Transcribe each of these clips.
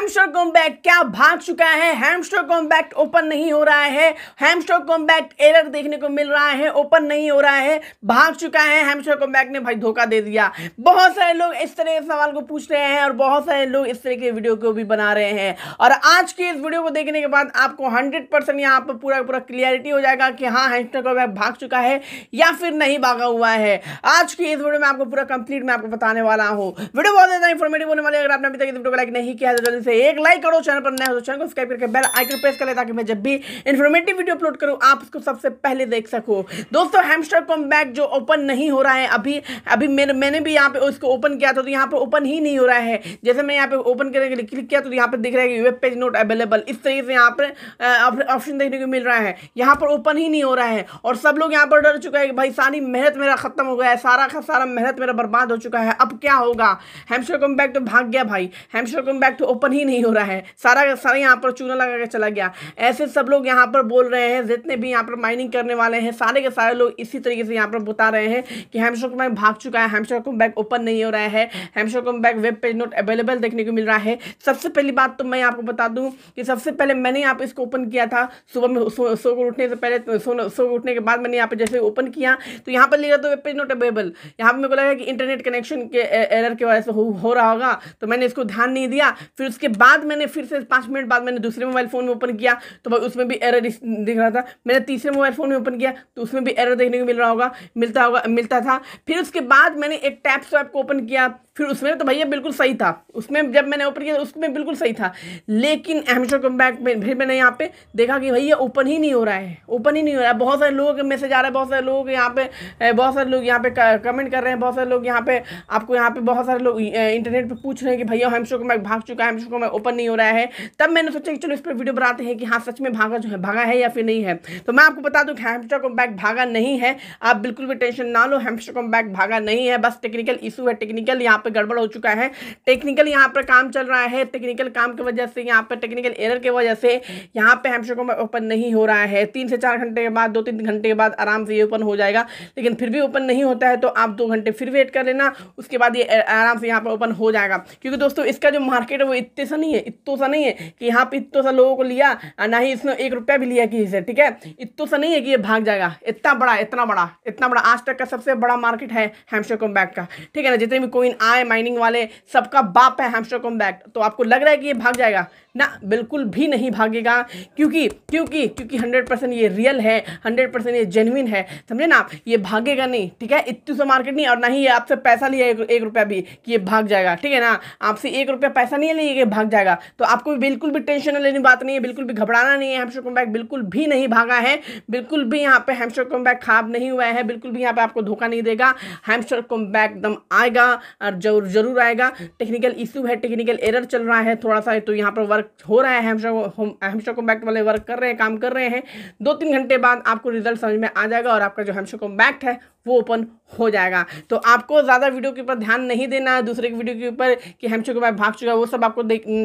Hamster combat क्या भाग चुका है हैमस्टर कॉम्बैक्ट ओपन नहीं हो रहा है हैमस्टर कॉम्बैक्ट एरर देखने को मिल रहा है ओपन नहीं हो रहा है भाग चुका है हैमस्टर कॉम्बैक्ट ने भाई धोखा दे दिया बहुत सारे लोग इस तरह के सवाल को पूछ रहे हैं और बहुत सारे लोग इस तरह के वीडियो को भी बना रहे हैं और आज के इस वीडियो को देखने के बाद आपको हंड्रेड परसेंट यहाँ पर पूरा पूरा क्लियरिटी हो जाएगा कि हाँ हैमस्टर कॉम्बैक्ट भाग चुका है या फिर नहीं भागा हुआ है आज की इस वीडियो में आपको पूरा कंप्लीट मैं आपको बताने वाला हूँ वीडियो बहुत ज़्यादा इन्फॉर्मेटिव होने वाले अगर आपने अभी तक इस वीडियो को लाइक नहीं किया तो जल्दी इसलिए एक लाइक करो चैनल पर नया हो चैनल तो को सब्सक्राइब करके बेल आइकन प्रेस कर ले ताकि मैं जब भी इन्फॉर्मेटिव वीडियो अपलोड करूँ आप उसको सबसे पहले देख सको दोस्तों हेमस्टर बैग जो ओपन नहीं हो रहा है अभी अभी मेरे मैंने भी यहाँ पे उसको ओपन किया था तो यहाँ पर ओपन ही नहीं हो रहा है जैसे मैं यहाँ पे ओपन करने के लिए क्लिक किया तो यहाँ पर दिख रहा है कि वेब पेज नोट अवेलेबल इस तरीके से यहाँ पर ऑप्शन देखने को मिल रहा है यहाँ पर ओपन ही नहीं हो रहा है और सब लोग यहाँ पर डर चुका है कि भाई सारी मेहनत मेरा खत्म हो गया है सारा का सारा मेहनत मेरा बर्बाद हो चुका है अब क्या होगा हेमस्टर कॉम्बैक तो भाग गया भाई हेमस्टर कॉम्बैक तो ओपन ही ही नहीं हो रहा है सारा सारा यहाँ पर चूना लगा के चला गया ऐसे सब लोग यहाँ पर बोल रहे हैं जितने भी यहाँ पर माइनिंग करने वाले हैं सारे के सारे लोग इसी तरीके से यहाँ पर बता रहे हैं कि हेमशो कुमैक भाग चुका है हेमशो बैग ओपन नहीं हो रहा है हेमशो बैग वेब पेज नोट अवेलेबल देखने को मिल रहा है सबसे पहली बात तो मैं आपको बता दूँ कि सबसे पहले मैंने यहाँ पर इसको ओपन किया था सुबह में सो सो उठने से पहले सो सो उठने के बाद मैंने यहाँ पर जैसे ओपन किया तो यहाँ पर ले तो वेब पेज नोट अवेलेबल यहाँ पर मेरे को लगा कि इंटरनेट कनेक्शन के एरर की वजह से हो रहा होगा तो मैंने इसको ध्यान नहीं दिया फिर उसके बाद मैंने फिर से पाँच मिनट बाद मैंने दूसरे मोबाइल फ़ोन में ओपन किया तो भाई उसमें भी एरर दिख रहा था मैंने तीसरे मोबाइल फ़ोन में ओपन किया तो उसमें भी एरर देखने को मिल रहा होगा मिलता होगा मिलता था फिर उसके बाद मैंने एक टैप स्वैप को ओपन किया फिर उसमें तो भैया बिल्कुल सही था उसमें जब मैंने ओपन किया उसमें बिल्कुल सही था लेकिन हमेशा कम बैक में फिर मैंने यहाँ पे देखा कि भैया ओपन ही नहीं हो रहा है ओपन ही नहीं हो रहा है बहुत सारे लोगों के मैसेज आ रहे हैं बहुत सारे लोग यहाँ पे बहुत सारे लोग यहाँ पे कमेंट कर रहे हैं बहुत सारे लोग यहाँ पे आपको यहाँ पे बहुत सारे लोग इंटरनेट पर पूछ रहे हैं कि भैया हेमशो कम बैक भाग चुका है हेमशो कम ओपन नहीं हो रहा है तब मैंने सोचा कि चलो इस पर वीडियो बनाते हैं कि हाँ सच में भागा जो है भागा है या फिर नहीं है तो मैं आपको बता दूँ कि हेमशो कम बैक भागा नहीं है आप बिल्कुल भी टेंशन ना लो हेमशो कम बैक भागा नहीं है बस टेक्निकल इशू है टेक्निकल यहाँ पर पर गड़बड़ हो चुका है टेक्निकल यहाँ पर काम चल रहा है टेक्निकल काम की वजह से यहाँ पर टेक्निकल एरर की वजह से यहाँ पर हेमशो को ओपन नहीं हो रहा है तीन से चार घंटे के बाद दो तीन घंटे के बाद आराम से ये ओपन हो जाएगा लेकिन फिर भी ओपन नहीं होता है तो आप दो घंटे फिर वेट कर लेना उसके बाद ये आराम से यहाँ पर ओपन हो जाएगा क्योंकि दोस्तों इसका जो मार्केट है वो इतने सा नहीं है इतो सा नहीं है कि यहाँ पर इतो सा लोगों को लिया ना ही इसने एक रुपया भी लिया किसी से ठीक है इतो सा नहीं है कि ये भाग जाएगा इतना बड़ा इतना बड़ा इतना बड़ा आज तक का सबसे बड़ा मार्केट है हेमशो कॉम्बैक का ठीक है ना जितने भी कोइन आ आए माइनिंग वाले सबका बाप है हैमस्टर कॉम्बैक्ट तो आपको लग रहा है कि ये भाग जाएगा ना बिल्कुल भी नहीं भागेगा क्योंकि क्योंकि क्योंकि 100% ये रियल है 100% ये जेनविन है समझे ना ये भागेगा नहीं ठीक है इतनी सो तो मार्केट नहीं और ना ही ये आपसे पैसा लिया एक, एक रुपया भी कि ये भाग जाएगा ठीक है ना आपसे एक रुपया पैसा नहीं लिया ये भाग जाएगा तो आपको भी बिल्कुल भी टेंशन लेने बात नहीं है बिल्कुल भी घबराना नहीं है हैमस्टर कॉम्बैक्ट बिल्कुल भी नहीं भागा है बिल्कुल भी यहाँ पे हैमस्टर कॉम्बैक्ट खराब नहीं हुआ है बिल्कुल भी यहाँ पर आपको धोखा नहीं देगा हैमस्टर कॉम्बैक्ट एकदम आएगा और जरूर जरूर आएगा टेक्निकल हम्म। इशू है टेक्निकल एरर चल रहा है थोड़ा सा तो यहाँ पर वर्क हो रहा है हेमशो कॉम्बैक्ट वाले वर्क कर रहे हैं काम कर रहे हैं दो तीन घंटे बाद आपको रिजल्ट समझ में आ जाएगा और आपका जो हेमशो कॉम्पैक्ट है वो ओपन हो जाएगा तो आपको ज़्यादा वीडियो के ऊपर ध्यान नहीं देना है दूसरे की वीडियो के ऊपर कि हेमशो के मैं भाग चुका है वो सब आपको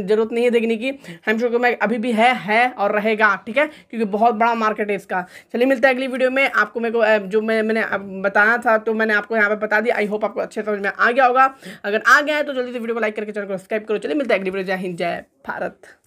जरूरत नहीं है देखने की हेमशो के मैं अभी भी है है और रहेगा ठीक है क्योंकि बहुत बड़ा मार्केट है इसका चलिए मिलता है अगली वीडियो में आपको मेरे को जो मैं मैंने बताया था तो मैंने आपको यहाँ पर बता दिया आई होप आपको अच्छे समझ में आ गया होगा अगर आ गया है तो जल्दी से वीडियो को लाइक करके चैनल को सब्सक्राइब करो चलिए मिलता है अगली वीडियो जय हिंद जय भारत